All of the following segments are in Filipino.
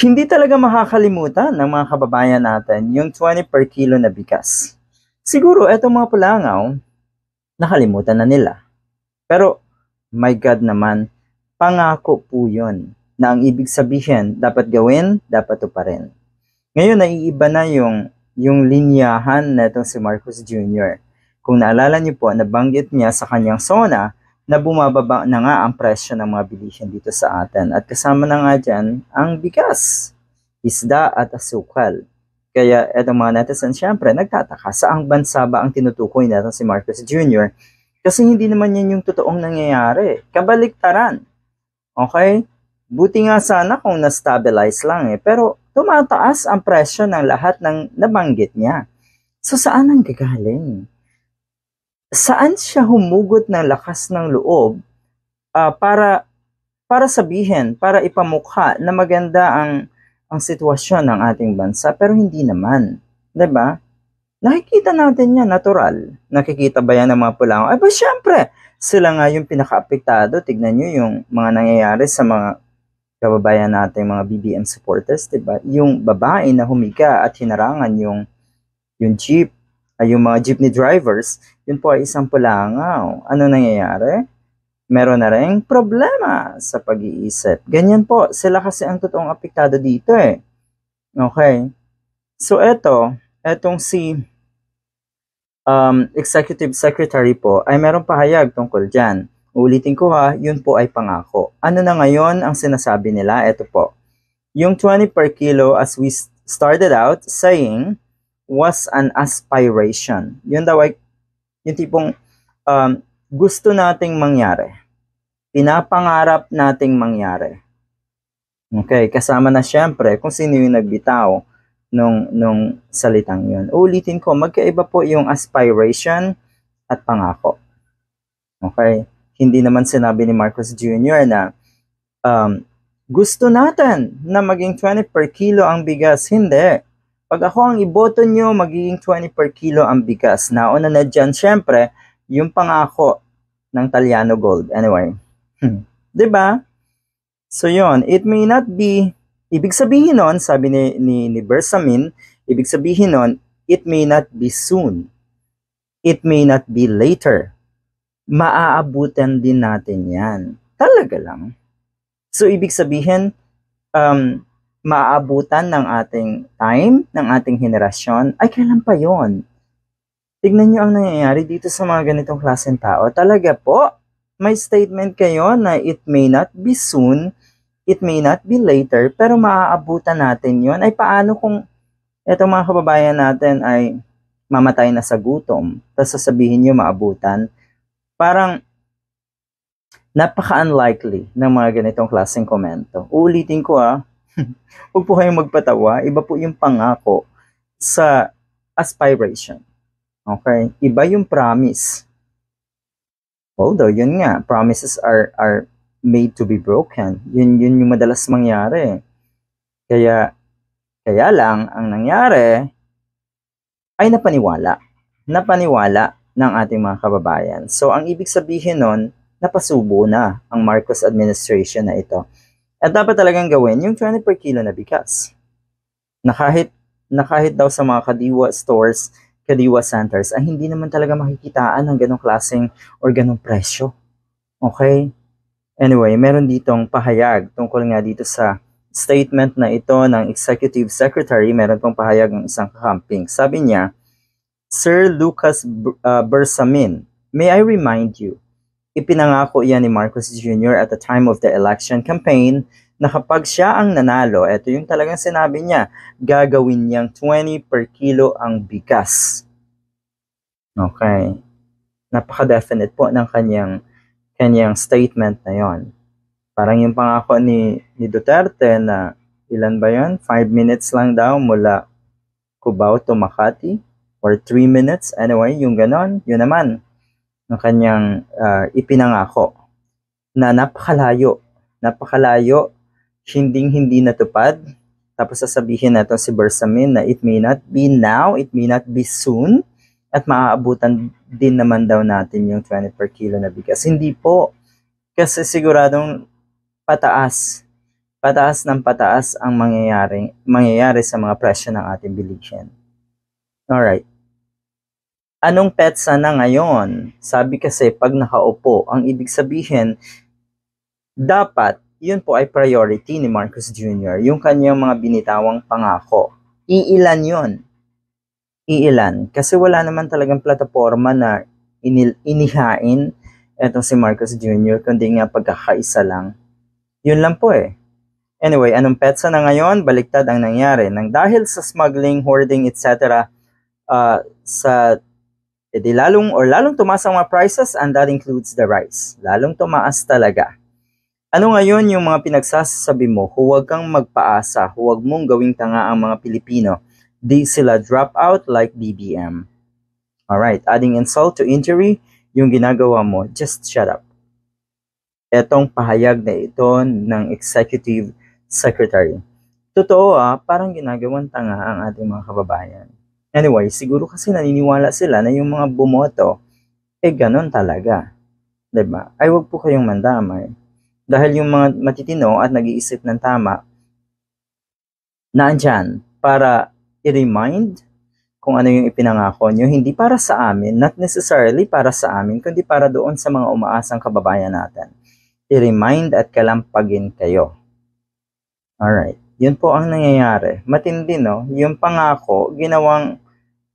Hindi talaga makakalimutan ng mga kababayan natin yung 20 per kilo na bigas. Siguro eto mga pulangaw, nakalimutan na nila. Pero my God naman, pangako po yun na ang ibig sabihin, dapat gawin, dapat tuparin. Ngayon, naiiba na yung, yung linyahan na itong si Marcos Jr. Kung naalala niyo po, nabanggit niya sa kanyang SONA na bumababa na nga ang presyo ng mga bilihin dito sa atin. At kasama na nga dyan ang bigas, isda at asukal. Kaya etong mga netizen syempre nagtataka sa ang bansa ba ang tinutukoy natin si Marcos Jr. Kasi hindi naman yan yung totoong nangyayari. Kabaliktaran. Okay? Buti nga sana kung na-stabilize lang eh. Pero tumataas ang presyo ng lahat ng nabanggit niya. So saan ang gagaling? saan siya humugot ng lakas ng loob uh, para para sabihin, para ipamukha na maganda ang ang sitwasyon ng ating bansa pero hindi naman, 'di ba? Nakikita natin 'yan natural. Nakikita ba 'yan ng mga pulang? Ay, ba syempre, sila nga yung pinakaapektado. Tignan niyo yung mga nangyayari sa mga kababayan nating mga BBM supporters, 'di ba? Yung babae na humika at hinarangan yung yung jeep ay yung mga jeepney drivers, yun po ay isang pulangaw. Ano nangyayari? Meron na rin problema sa pag-iisip. Ganyan po, sila kasi ang totoong apektado dito eh. Okay. So eto, etong si um, Executive Secretary po ay merong pahayag tungkol dyan. Ulitin ko ha, yun po ay pangako. Ano na ngayon ang sinasabi nila? Ito po. Yung 20 per kilo as we started out saying, was an aspiration. Yun daw ay, yung tipong um, gusto nating mangyari. Pinapangarap nating mangyari. Okay, kasama na siyempre kung sino yung nagbitaw nung, nung salitang yun. Uulitin ko, magkaiba po yung aspiration at pangako. Okay? Hindi naman sinabi ni Marcos Jr. na um, gusto natin na maging 20 per kilo ang bigas. Hindi. Pag ako ang iboto nyo, magiging 20 per kilo ang bigas. Nauna na dyan, syempre, yung pangako ng Taliano Gold. Anyway, hmm. ba? Diba? So yon it may not be, ibig sabihin nun, sabi ni, ni, ni Bersamin, ibig sabihin nun, it may not be soon. It may not be later. Maaabutan din natin yan. Talaga lang. So, ibig sabihin, um, maabutan ng ating time, ng ating henerasyon, ay kailan pa yon? Tignan nyo ang nangyayari dito sa mga ganitong klaseng tao. Talaga po, may statement kayo na it may not be soon, it may not be later, pero maaabutan natin yon Ay paano kung eto mga kababayan natin ay mamatay na sa gutom, tapos sasabihin nyo maabutan? Parang napaka-unlikely ng mga ganitong klaseng komento. Uulitin ko ah, Huwag po kayong magpatawa. Iba po yung pangako sa aspiration. Okay? Iba yung promise. Although, yun nga, promises are, are made to be broken. Yun, yun yung madalas mangyari. Kaya, kaya lang, ang nangyari ay napaniwala. Napaniwala ng ating mga kababayan. So, ang ibig sabihin nun, napasubo na ang Marcos administration na ito. At dapat talagang gawin yung 20 per kilo na bigas. Na kahit, na kahit daw sa mga kadiwa stores, kadiwa centers, ay ah, hindi naman talaga makikitaan ng ganong klaseng or ganong presyo. Okay? Anyway, meron ditong pahayag tungkol nga dito sa statement na ito ng Executive Secretary, meron pong pahayag ng isang kakamping. Sabi niya, Sir Lucas Bersamin, ah, may I remind you Ipinangako iyan ni Marcos Jr. at the time of the election campaign na kapag siya ang nanalo, ito yung talagang sinabi niya, gagawin niyang 20 per kilo ang bigas. Okay. Napaka-definite po ng kanyang, kanyang statement na yon. Parang yung pangako ni, ni Duterte na ilan ba yon? 5 minutes lang daw mula Cubao to Makati or 3 minutes. Anyway, yung ganon, yun naman ng kanyang uh, ipinangako na napakalayo, napakalayo, hinding-hindi natupad. Tapos sasabihin natin si Bersamin na it may not be now, it may not be soon, at maaabutan din naman daw natin yung 20 per kilo na bigas. Hindi po, kasi siguradong pataas, pataas ng pataas ang mangyayari, mangyayari sa mga presyo ng ating bilihin. Alright. Anong petsa na ngayon? Sabi kasi pag nakaupo, ang ibig sabihin, dapat yun po ay priority ni Marcos Jr. Yung kanyang mga binitawang pangako. Iilan yun. Iilan. Kasi wala naman talagang plataforma na inil- inihain etong si Marcos Jr. kundi nga pagkakaisa lang. Yun lang po eh. Anyway, anong petsa na ngayon? Baliktad ang nangyari. Nang dahil sa smuggling, hoarding, etc. Uh, ah, sa E di lalong or lalong tumaas ang mga prices and that includes the rice. Lalong tumaas talaga. Ano ngayon yung mga pinagsasabi mo? Huwag kang magpaasa. Huwag mong gawing tanga ang mga Pilipino. Di sila drop out like BBM. Alright, adding insult to injury, yung ginagawa mo, just shut up. Etong pahayag na ito ng executive secretary. Totoo ah, parang ginagawang tanga ang ating mga kababayan. Anyway, siguro kasi naniniwala sila na yung mga bumoto, eh ganun talaga. ba? Diba? Ay wag po kayong mandamay. Dahil yung mga matitino at nag-iisip ng tama, naandyan para i-remind kung ano yung ipinangako nyo, hindi para sa amin, not necessarily para sa amin, kundi para doon sa mga umaasang kababayan natin. I-remind at kalampagin kayo. Alright. Yun po ang nangyayari. Matindi, no? Yung pangako, ginawang,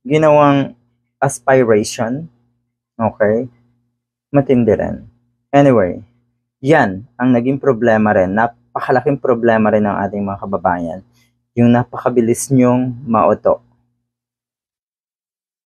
ginawang aspiration. Okay? Matindi rin. Anyway, yan ang naging problema rin. Napakalaking problema rin ng ating mga kababayan. Yung napakabilis nyong mauto